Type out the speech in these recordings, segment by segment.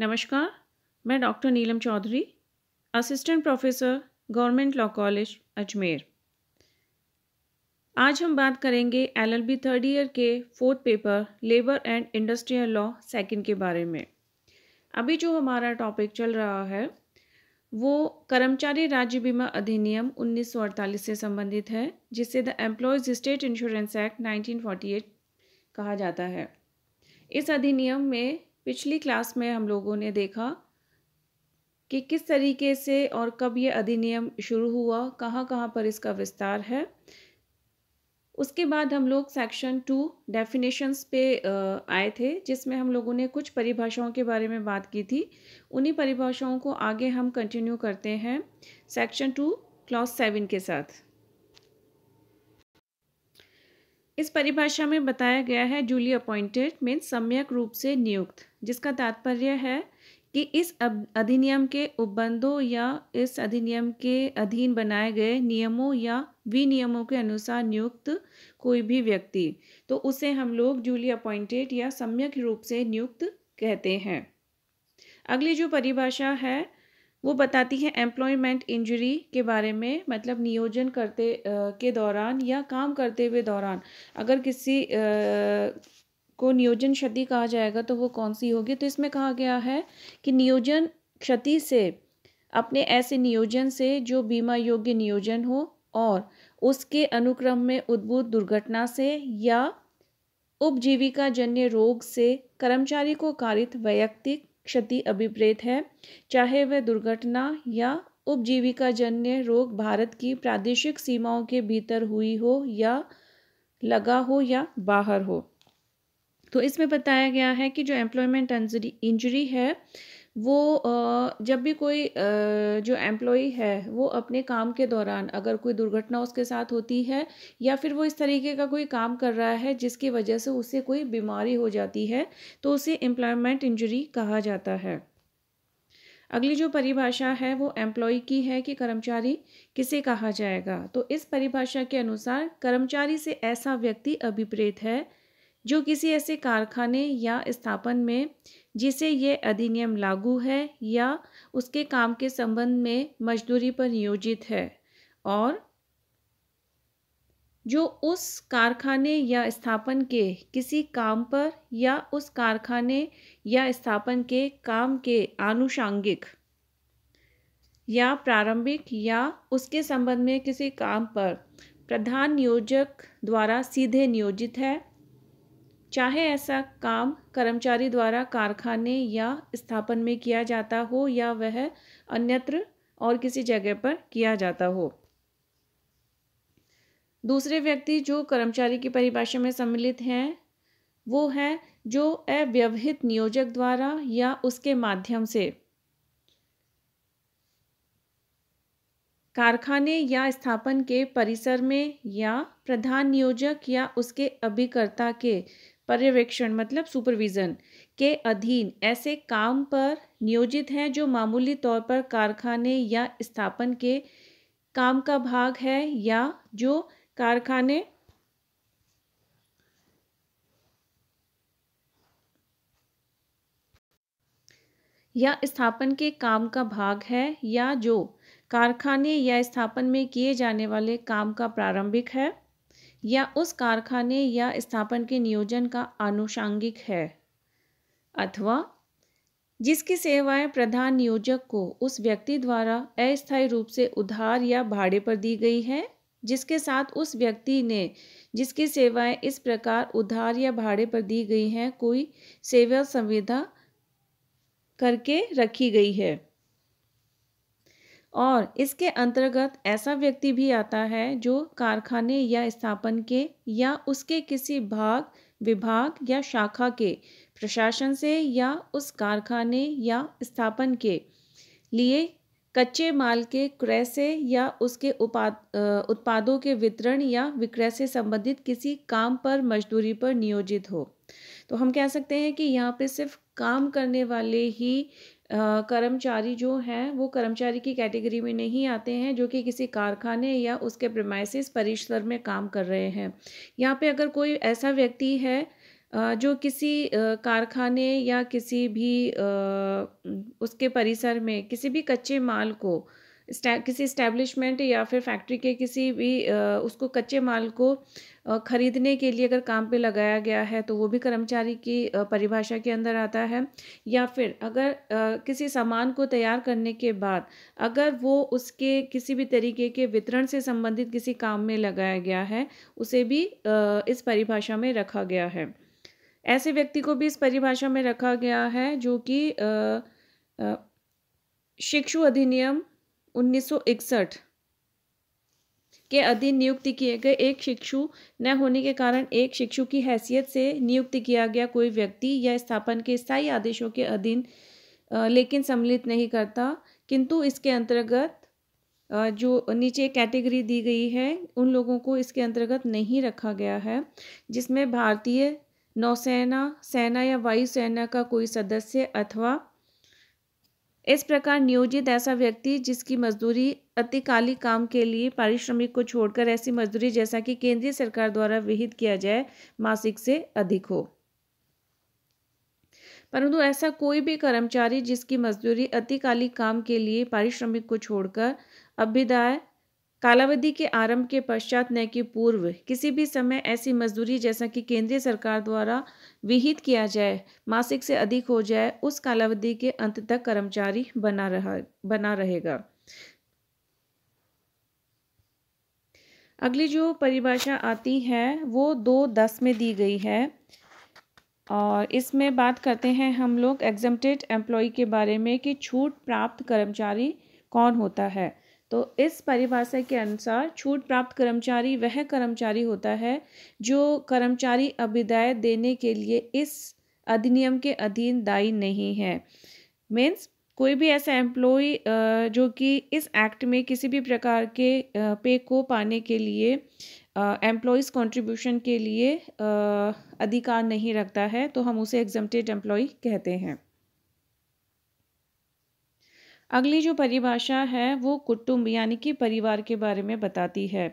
नमस्कार मैं doctor Neelam Chaudhary assistant professor government law college Ajmer आज हम बात करेंगे एलएलबी थर्ड ईयर के fourth paper labour and industrial law second के बारे में अभी जो हमारा टॉपिक चल रहा है वो कर्मचारी राज्य बीमा अधिनियम 1948 से संबंधित है जिसे the employees state insurance act 1948 कहा जाता है इस अधिनियम में पिछली क्लास में हम लोगों ने देखा कि किस तरीके से और कब ये अधिनियम शुरू हुआ कहाँ कहाँ पर इसका विस्तार है उसके बाद हम लोग सेक्शन टू डेफिनेशंस पे आए थे जिसमें हम लोगों ने कुछ परिभाषाओं के बारे में बात की थी उन्हीं परिभाषाओं को आगे हम कंटिन्यू करते हैं सेक्शन टू क्लॉज सेवन के साथ इस परिभाषा में बताया गया है जूली अपॉइंटेड मीन सम्यक रूप से नियुक्त जिसका तात्पर्य है कि इस अधिनियम के उपबंधों या इस अधिनियम के अधीन बनाए गए नियमों या विनियमों के अनुसार नियुक्त कोई भी व्यक्ति तो उसे हम लोग जूली अपॉइंटेड या सम्यक रूप से नियुक्त कहते हैं अगली जो परिभाषा है वो बताती है एम्प्लॉयमेंट इंजरी के बारे में मतलब नियोजन करते के दौरान या काम करते हुए दौरान अगर किसी को नियोजन क्षति कहा जाएगा तो वो कौन सी होगी तो इसमें कहा गया है कि नियोजन क्षति से अपने ऐसे नियोजन से जो बीमा योग्य नियोजन हो और उसके अनुक्रम में उद्भूत दुर्घटना से या उपजीविका जन्य रोग से कर्मचारी को कारित वैयक्तिक क्षति अभिप्रेत है चाहे वह दुर्घटना या उपजीविका जन्य रोग भारत की प्रादेशिक सीमाओं के भीतर हुई हो या लगा हो या बाहर हो तो इसमें बताया गया है कि जो एम्प्लॉयमेंट इंजरी है वो जब भी कोई जो एम्प्लॉई है वो अपने काम के दौरान अगर कोई दुर्घटना उसके साथ होती है या फिर वो इस तरीके का कोई काम कर रहा है जिसकी वजह से उसे कोई बीमारी हो जाती है तो उसे एम्प्लॉयमेंट इंजरी कहा जाता है अगली जो परिभाषा है वो एम्प्लॉय की है कि कर्मचारी किसे कहा जाएगा तो इस परिभाषा के अनुसार कर्मचारी से ऐसा व्यक्ति अभिप्रेत है जो किसी ऐसे कारखाने या स्थापन में जिसे ये अधिनियम लागू है या उसके काम के संबंध में मजदूरी पर नियोजित है और जो उस कारखाने या स्थापन के किसी काम पर या उस कारखाने या स्थापन के काम के आनुषांगिक या प्रारंभिक या उसके संबंध में किसी काम पर प्रधान नियोजक द्वारा सीधे नियोजित है चाहे ऐसा काम कर्मचारी द्वारा कारखाने या स्थापन में किया जाता हो या वह अन्यत्र और किसी जगह पर किया जाता हो दूसरे व्यक्ति जो कर्मचारी की परिभाषा में सम्मिलित हैं वो है जो अव्यवहित नियोजक द्वारा या उसके माध्यम से कारखाने या स्थापन के परिसर में या प्रधान नियोजक या उसके अभिकर्ता के पर्यवेक्षण मतलब सुपरविज़न के अधीन ऐसे काम पर नियोजित हैं जो मामूली तौर पर कारखाने या स्थापन के काम का भाग है या जो कारखाने या स्थापन के काम का भाग है या जो कारखाने या स्थापन में किए जाने वाले काम का प्रारंभिक है या उस कारखाने या स्थापन के नियोजन का आनुषांगिक है अथवा जिसकी सेवाएं प्रधान नियोजक को उस व्यक्ति द्वारा अस्थायी रूप से उधार या भाड़े पर दी गई है जिसके साथ उस व्यक्ति ने जिसकी सेवाएं इस प्रकार उधार या भाड़े पर दी गई हैं कोई सेवा संविधा करके रखी गई है और इसके अंतर्गत ऐसा व्यक्ति भी आता है जो कारखाने या स्थापन के या उसके किसी भाग विभाग या शाखा के प्रशासन से या उस कारखाने या स्थापन के लिए कच्चे माल के क्रय से या उसके उपाद उत्पादों के वितरण या विक्रय से संबंधित किसी काम पर मजदूरी पर नियोजित हो तो हम कह सकते हैं कि यहाँ पे सिर्फ काम करने वाले ही कर्मचारी जो हैं वो कर्मचारी की कैटेगरी में नहीं आते हैं जो कि किसी कारखाने या उसके प्रमाइसिस परिसर में काम कर रहे हैं यहाँ पे अगर कोई ऐसा व्यक्ति है जो किसी कारखाने या किसी भी उसके परिसर में किसी भी कच्चे माल को किसी इस्टेब्लिशमेंट या फिर फैक्ट्री के किसी भी उसको कच्चे माल को खरीदने के लिए अगर काम पे लगाया गया है तो वो भी कर्मचारी की परिभाषा के अंदर आता है या फिर अगर किसी सामान को तैयार करने के बाद अगर वो उसके किसी भी तरीके के वितरण से संबंधित किसी काम में लगाया गया है उसे भी इस परिभाषा में रखा गया है ऐसे व्यक्ति को भी इस परिभाषा में रखा गया है जो कि शिक्षु अधिनियम उन्नीस के अधीन नियुक्ति किए गए एक शिक्षु न होने के कारण एक शिक्षु की हैसियत से नियुक्त किया गया कोई व्यक्ति या स्थापन के स्थायी आदेशों के अधीन लेकिन सम्मिलित नहीं करता किंतु इसके अंतर्गत जो नीचे कैटेगरी दी गई है उन लोगों को इसके अंतर्गत नहीं रखा गया है जिसमें भारतीय नौसेना सेना या वायुसेना का कोई सदस्य अथवा इस प्रकार नियोजित ऐसा व्यक्ति जिसकी मजदूरी अतिकालिक काम के लिए पारिश्रमिक को छोड़कर ऐसी मजदूरी जैसा कि केंद्रीय सरकार द्वारा विहित किया जाए मासिक से अधिक हो परंतु ऐसा कोई भी कर्मचारी जिसकी मजदूरी अतिकालिक काम के लिए पारिश्रमिक को छोड़कर अभ्युदाय कालावधि के आरंभ के पश्चात न कि पूर्व किसी भी समय ऐसी मजदूरी जैसा कि केंद्रीय सरकार द्वारा विहित किया जाए मासिक से अधिक हो जाए उस कालावधि के अंत तक कर्मचारी बना रहा बना रहेगा अगली जो परिभाषा आती है वो दो दस में दी गई है और इसमें बात करते हैं हम लोग एग्जम्प्टेड एम्प्लॉय के बारे में कि छूट प्राप्त कर्मचारी कौन होता है तो इस परिभाषा के अनुसार छूट प्राप्त कर्मचारी वह कर्मचारी होता है जो कर्मचारी अभिदाय देने के लिए इस अधिनियम के अधीन दायी नहीं है मीन्स कोई भी ऐसा एम्प्लॉय जो कि इस एक्ट में किसी भी प्रकार के पे को पाने के लिए एम्प्लॉयज़ कंट्रीब्यूशन के लिए अधिकार नहीं रखता है तो हम उसे एग्जम्प्टेड एम्प्लॉय कहते हैं अगली जो परिभाषा है वो कुटुंब यानी कि परिवार के बारे में बताती है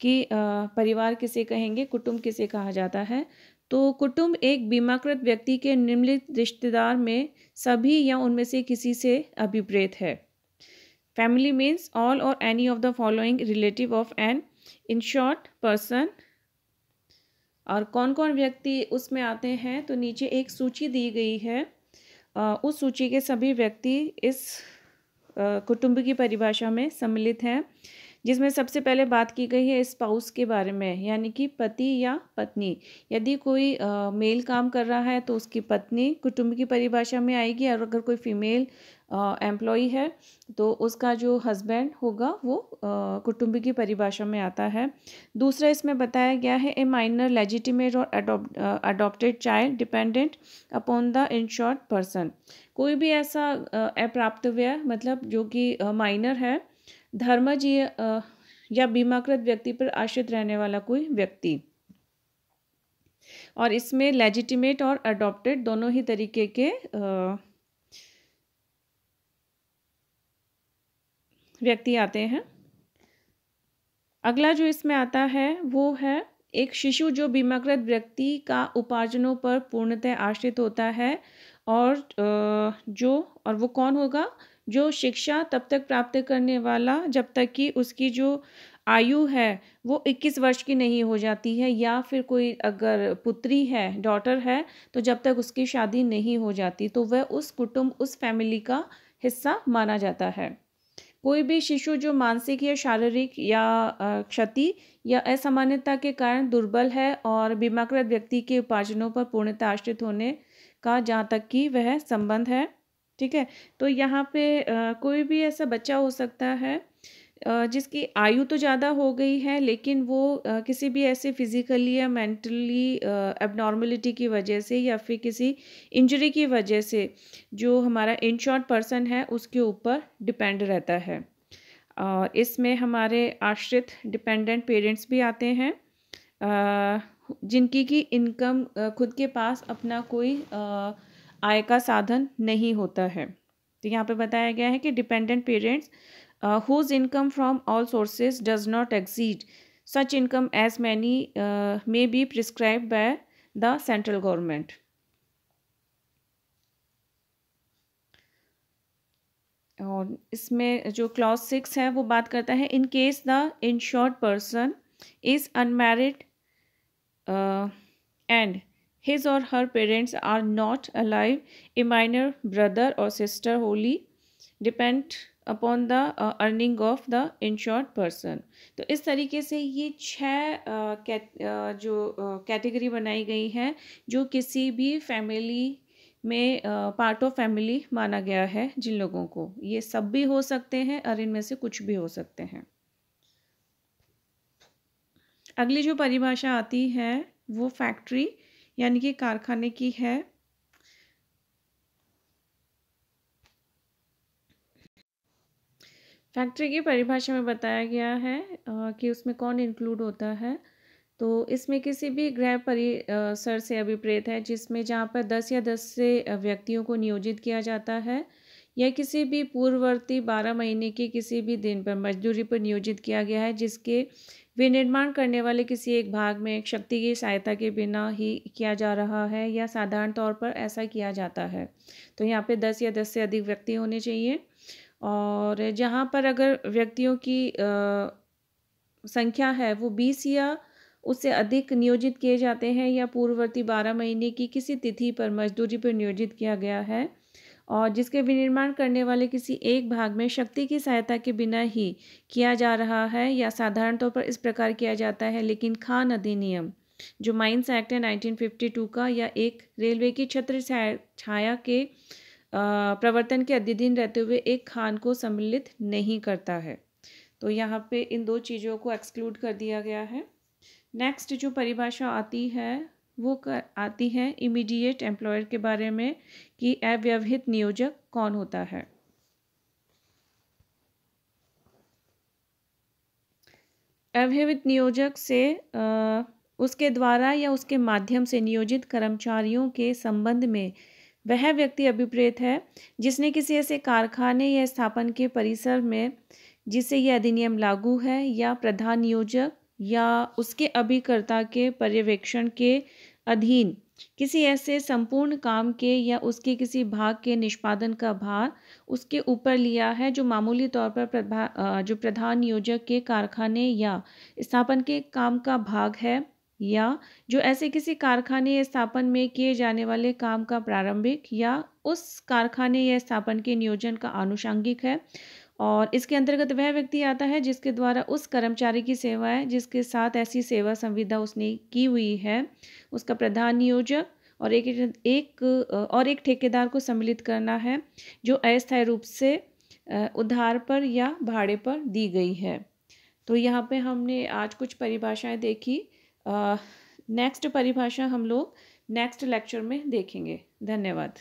कि परिवार किसे कहेंगे कुटुंब किसे कहा जाता है तो कुटुंब एक बीमाकृत व्यक्ति के निम्नलिखित रिश्तेदार में सभी या उनमें से किसी से अभिप्रेत है family means all or any of the following relative of an insured person और कौन कौन व्यक्ति उसमें आते हैं तो नीचे एक सूची दी गई है उस सूची के सभी व्यक्ति इस कुटुंब की परिभाषा में सम्मिलित हैं जिसमें सबसे पहले बात की गई है स्पाउस के बारे में यानी कि पति या पत्नी यदि कोई आ, मेल काम कर रहा है तो उसकी पत्नी कुटुंब की परिभाषा में आएगी और अगर कोई फीमेल एम्प्लॉय है तो उसका जो हस्बैंड होगा वो कुटुंबी की परिभाषा में आता है दूसरा इसमें बताया गया है a minor legitimate or adopted child dependent upon the insured person कोई भी ऐसा अप्राप्त व्यय मतलब जो कि माइनर है धर्मज या बीमाकृत व्यक्ति पर आश्रित रहने वाला कोई व्यक्ति और इसमें लेजिटिमेट और अडॉप्टेड दोनों ही तरीके के आ, व्यक्ति आते हैं अगला जो इसमें आता है वो है एक शिशु जो बीमाकृत व्यक्ति का उपार्जनों पर पूर्णतः आश्रित होता है और जो और वो कौन होगा जो शिक्षा तब तक प्राप्त करने वाला जब तक कि उसकी जो आयु है वो 21 वर्ष की नहीं हो जाती है या फिर कोई अगर पुत्री है डॉटर है तो जब तक उसकी शादी नहीं हो जाती तो वह उस कुटुंब उस फैमिली का हिस्सा माना जाता है कोई भी शिशु जो मानसिक या शारीरिक या क्षति या असामान्यता के कारण दुर्बल है और बीमाकृत व्यक्ति के उपार्जनों पर पूर्णतः आश्रित होने का जहाँ तक कि वह संबंध है ठीक है तो यहाँ पे कोई भी ऐसा बच्चा हो सकता है जिसकी आयु तो ज़्यादा हो गई है लेकिन वो किसी भी ऐसे फिज़िकली या मेंटली एबनॉर्मलिटी की वजह से या फिर किसी इंजरी की वजह से जो हमारा इनशॉर्ट पर्सन है उसके ऊपर डिपेंड रहता है इसमें हमारे आश्रित डिपेंडेंट पेरेंट्स भी आते हैं जिनकी की इनकम खुद के पास अपना कोई आय का साधन नहीं होता है तो यहाँ पे बताया गया है कि dependent parents uh, whose income from all sources does not exceed such income as many uh, may be prescribed by the central government और इसमें जो क्लॉज सिक्स है वो बात करता है in case the insured person is unmarried and his or her parents are not alive a minor brother or sister wholly depend upon the earning of the insured person तो इस तरीके से ये छः uh, uh, जो category uh, बनाई गई हैं जो किसी भी फैमिली में पार्ट ऑफ फैमिली माना गया है जिन लोगों को ये सब भी हो सकते हैं और इनमें से कुछ भी हो सकते हैं अगली जो परिभाषा आती है वो फैक्ट्री यानी कि कारखाने की है फैक्ट्री की परिभाषा में बताया गया है कि उसमें कौन इंक्लूड होता है तो इसमें किसी भी गृह परिसर से अभिप्रेत है जिसमें जहाँ पर दस या दस से व्यक्तियों को नियोजित किया जाता है या किसी भी पूर्ववर्ती बारह महीने के किसी भी दिन पर मजदूरी पर नियोजित किया गया है जिसके विनिर्माण करने वाले किसी एक भाग में एक शक्ति की सहायता के बिना ही किया जा रहा है या साधारण तौर पर ऐसा किया जाता है तो यहाँ पे दस या दस से अधिक व्यक्ति होने चाहिए और जहाँ पर अगर व्यक्तियों की संख्या है वो बीस या उससे अधिक नियोजित किए जाते हैं या पूर्ववर्ती बारह महीने की किसी तिथि पर मजदूरी पर नियोजित किया गया है और जिसके विनिर्माण करने वाले किसी एक भाग में शक्ति की सहायता के बिना ही किया जा रहा है या साधारण तौर पर इस प्रकार किया जाता है लेकिन खान अधिनियम जो माइंस एक्ट है 1952 का या एक रेलवे की छत्र छाया के प्रवर्तन के अधीन रहते हुए एक खान को सम्मिलित नहीं करता है तो यहाँ पे इन दो चीज़ों को एक्सक्लूड कर दिया गया है नेक्स्ट जो परिभाषा आती है वो कर आती है इमीडिएट एम्प्लॉयर के बारे में कि अव्यवहित नियोजक कौन होता है अव्यवहित नियोजक से आ, उसके द्वारा या उसके माध्यम से नियोजित कर्मचारियों के संबंध में वह व्यक्ति अभिप्रेत है जिसने किसी ऐसे कारखाने या स्थापन के परिसर में जिसे यह अधिनियम लागू है या प्रधान नियोजक या उसके अभिकर्ता के पर्यवेक्षण के अधीन किसी ऐसे संपूर्ण काम के या उसके किसी भाग के निष्पादन का भार उसके ऊपर लिया है जो मामूली तौर पर प्रभा जो प्रधान नियोजक के कारखाने या स्थापन के काम का भाग है या जो ऐसे किसी कारखाने या स्थापन में किए जाने वाले काम का प्रारंभिक या उस कारखाने या स्थापन के नियोजन का आनुषांगिक है और इसके अंतर्गत वह व्यक्ति आता है जिसके द्वारा उस कर्मचारी की सेवा है जिसके साथ ऐसी सेवा संविदा उसने की हुई है उसका प्रधान नियोजक और एक एक और एक ठेकेदार को सम्मिलित करना है जो अस्थायी रूप से उधार पर या भाड़े पर दी गई है तो यहाँ पे हमने आज कुछ परिभाषाएं देखी नेक्स्ट uh, परिभाषा हम लोग नेक्स्ट लेक्चर में देखेंगे धन्यवाद